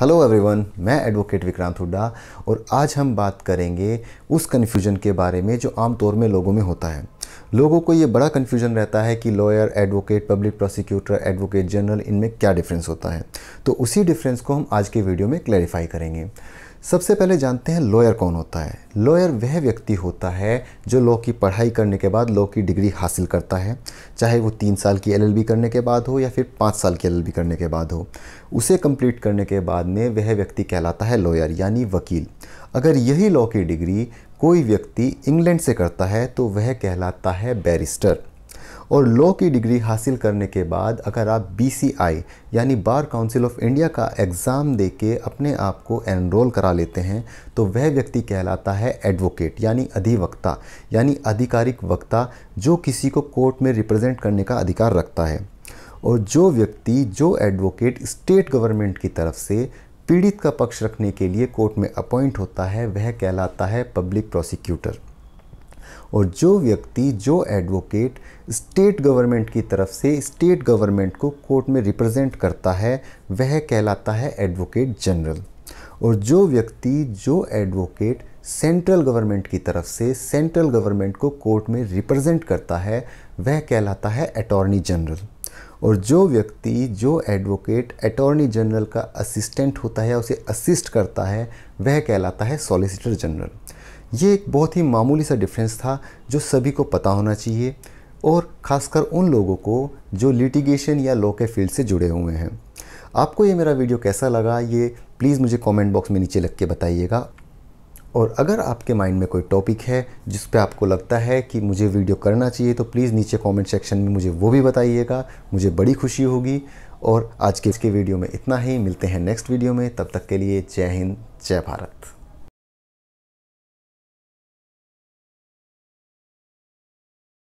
hello everyone मैं advocate Vikrant Hooda और आज हम बात करेंगे उस कन्फ्यूजन के बारे में जो आम तौर में लोगों में होता है लोगों को ये बड़ा कन्फ्यूजन रहता है कि lawyer advocate public prosecutor advocate general इनमें क्या डिफरेंस होता है तो उसी डिफरेंस को हम आज के वीडियो में क्लैरिफाई करेंगे सबसे पहले जानते हैं लॉयर कौन होता है लॉयर वह व्यक्ति होता है जो लॉ की पढ़ाई करने के बाद लॉ की डिग्री हासिल करता है चाहे वो तीन साल की एलएलबी करने के बाद हो या फिर पाँच साल की एलएलबी करने के बाद हो उसे कंप्लीट करने के बाद में वह व्यक्ति कहलाता है लॉयर यानी वकील अगर यही लॉ की डिग्री कोई व्यक्ति इंग्लैंड से करता है तो वह कहलाता है बैरिस्टर और लॉ की डिग्री हासिल करने के बाद अगर आप बी यानी बार काउंसिल ऑफ इंडिया का एग्ज़ाम दे के अपने आप को एनरोल करा लेते हैं तो वह व्यक्ति कहलाता है एडवोकेट यानी अधिवक्ता यानी आधिकारिक वक्ता जो किसी को कोर्ट में रिप्रेजेंट करने का अधिकार रखता है और जो व्यक्ति जो एडवोकेट स्टेट गवर्नमेंट की तरफ से पीड़ित का पक्ष रखने के लिए कोर्ट में अपॉइंट होता है वह कहलाता है पब्लिक प्रोसिक्यूटर और जो व्यक्ति जो एडवोकेट स्टेट गवर्नमेंट की तरफ से स्टेट गवर्नमेंट को कोर्ट में रिप्रेजेंट करता है वह कहलाता है एडवोकेट जनरल और जो व्यक्ति जो एडवोकेट सेंट्रल गवर्नमेंट की तरफ से सेंट्रल गवर्नमेंट को कोर्ट में रिप्रेजेंट करता है वह कहलाता है अटॉर्नी जनरल और जो व्यक्ति जो एडवोकेट अटॉर्नी जनरल का असिस्टेंट होता है उसे असिस्ट करता है वह कहलाता है सॉलिसिटर जनरल ये एक बहुत ही मामूली सा डिफरेंस था जो सभी को पता होना चाहिए और ख़ासकर उन लोगों को जो लिटिगेशन या लॉ के फील्ड से जुड़े हुए हैं आपको ये मेरा वीडियो कैसा लगा ये प्लीज़ मुझे कमेंट बॉक्स में नीचे लग के बताइएगा और अगर आपके माइंड में कोई टॉपिक है जिस पे आपको लगता है कि मुझे वीडियो करना चाहिए तो प्लीज़ नीचे कमेंट सेक्शन में मुझे वो भी बताइएगा मुझे बड़ी खुशी होगी और आज के इसके वीडियो में इतना ही मिलते हैं नेक्स्ट वीडियो में तब तक के लिए जय हिंद जय भारत